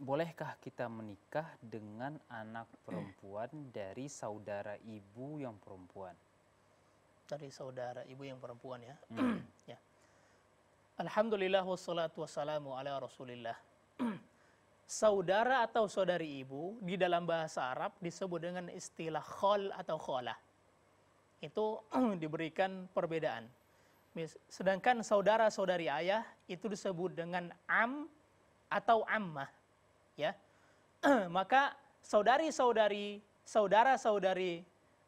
bolehkah kita menikah dengan anak perempuan dari saudara ibu yang perempuan? Dari saudara ibu yang perempuan ya. Hmm. ya. Alhamdulillah wassalatu wassalamu ala rasulillah. saudara atau saudari ibu di dalam bahasa Arab disebut dengan istilah khol atau kholah. Itu diberikan perbedaan. Sedangkan saudara-saudari ayah itu disebut dengan am atau ammah ya, maka saudari-saudari, saudara-saudari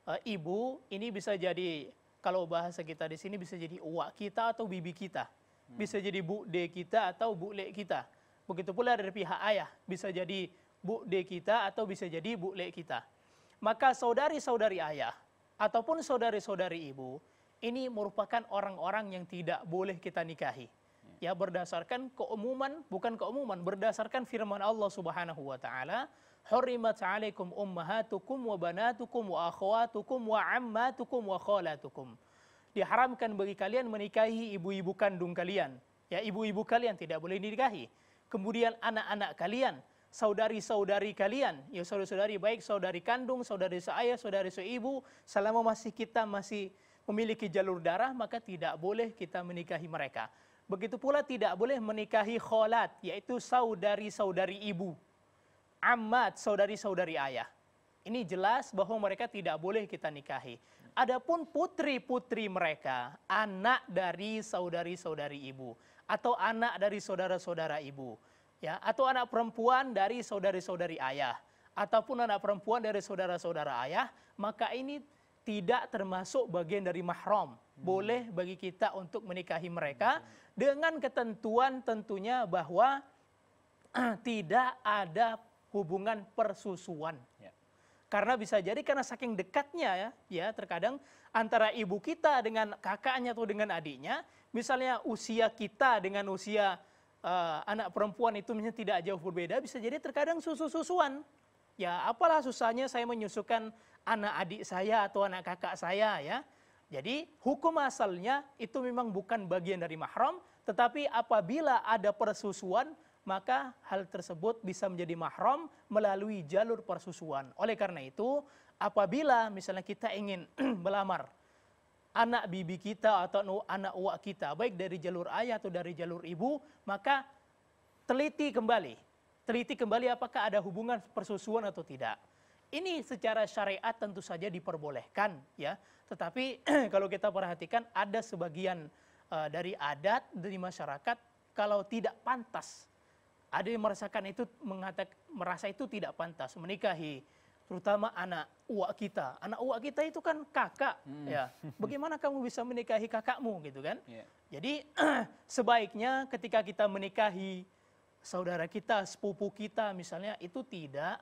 e, ibu ini bisa jadi kalau bahasa kita di sini bisa jadi uak kita atau bibi kita, hmm. bisa jadi bu de kita atau bu le kita. Begitu pula dari pihak ayah bisa jadi bu de kita atau bisa jadi bu le kita. Maka saudari-saudari ayah ataupun saudari-saudari ibu ini merupakan orang-orang yang tidak boleh kita nikahi ya berdasarkan keumuman bukan keumuman berdasarkan firman Allah Subhanahu wa taala hurimat 'alaikum ummahatukum wa banatukum wa akhawatukum wa ammatukum wa khalatukum diharamkan bagi kalian menikahi ibu-ibu kandung kalian ya ibu-ibu kalian tidak boleh dinikahi kemudian anak-anak kalian saudari-saudari kalian, ya saudari-saudari baik saudari kandung, saudari seayah, saudari seibu, selama masih kita masih memiliki jalur darah, maka tidak boleh kita menikahi mereka. Begitu pula tidak boleh menikahi kholat, yaitu saudari-saudari ibu. Amat, saudari-saudari ayah. Ini jelas bahwa mereka tidak boleh kita nikahi. Adapun putri-putri mereka, anak dari saudari-saudari ibu atau anak dari saudara-saudara ibu, ya, atau anak perempuan dari saudari-saudari ayah ataupun anak perempuan dari saudara-saudara ayah, maka ini tidak termasuk bagian dari mahram. Hmm. Boleh bagi kita untuk menikahi mereka dengan ketentuan tentunya bahwa tidak ada hubungan persusuan. Ya. Karena bisa jadi karena saking dekatnya ya, ya terkadang antara ibu kita dengan kakaknya atau dengan adiknya, misalnya usia kita dengan usia uh, anak perempuan itu tidak jauh berbeda, bisa jadi terkadang susu-susuan ya apalah susahnya saya menyusukan anak adik saya atau anak kakak saya ya. Jadi hukum asalnya itu memang bukan bagian dari mahram, tetapi apabila ada persusuan maka hal tersebut bisa menjadi mahram melalui jalur persusuan. Oleh karena itu, apabila misalnya kita ingin melamar anak bibi kita atau anak uak kita, baik dari jalur ayah atau dari jalur ibu, maka teliti kembali teliti kembali apakah ada hubungan persusuan atau tidak. Ini secara syariat tentu saja diperbolehkan ya. Tetapi kalau kita perhatikan ada sebagian uh, dari adat dari masyarakat kalau tidak pantas ada yang merasakan itu mengatak merasa itu tidak pantas menikahi terutama anak uak kita. Anak uak kita itu kan kakak hmm. ya. Bagaimana kamu bisa menikahi kakakmu gitu kan? Yeah. Jadi sebaiknya ketika kita menikahi saudara kita, sepupu kita misalnya itu tidak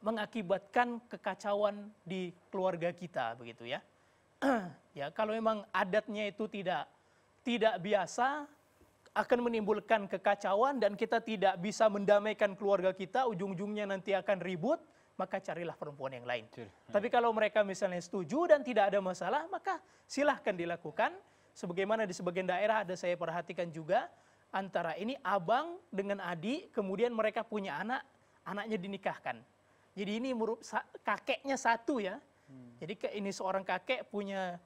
mengakibatkan kekacauan di keluarga kita begitu ya. ya, kalau memang adatnya itu tidak tidak biasa akan menimbulkan kekacauan dan kita tidak bisa mendamaikan keluarga kita, ujung-ujungnya nanti akan ribut, maka carilah perempuan yang lain. Sure. Hmm. Tapi kalau mereka misalnya setuju dan tidak ada masalah, maka silahkan dilakukan. Sebagaimana di sebagian daerah ada saya perhatikan juga, antara ini abang dengan adik, kemudian mereka punya anak, anaknya dinikahkan. Jadi ini murup, kakeknya satu ya. Hmm. Jadi ini seorang kakek punya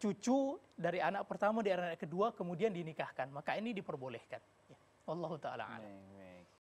cucu dari anak pertama, dari anak kedua, kemudian dinikahkan. Maka ini diperbolehkan. Ya. Allah Ta'ala alam.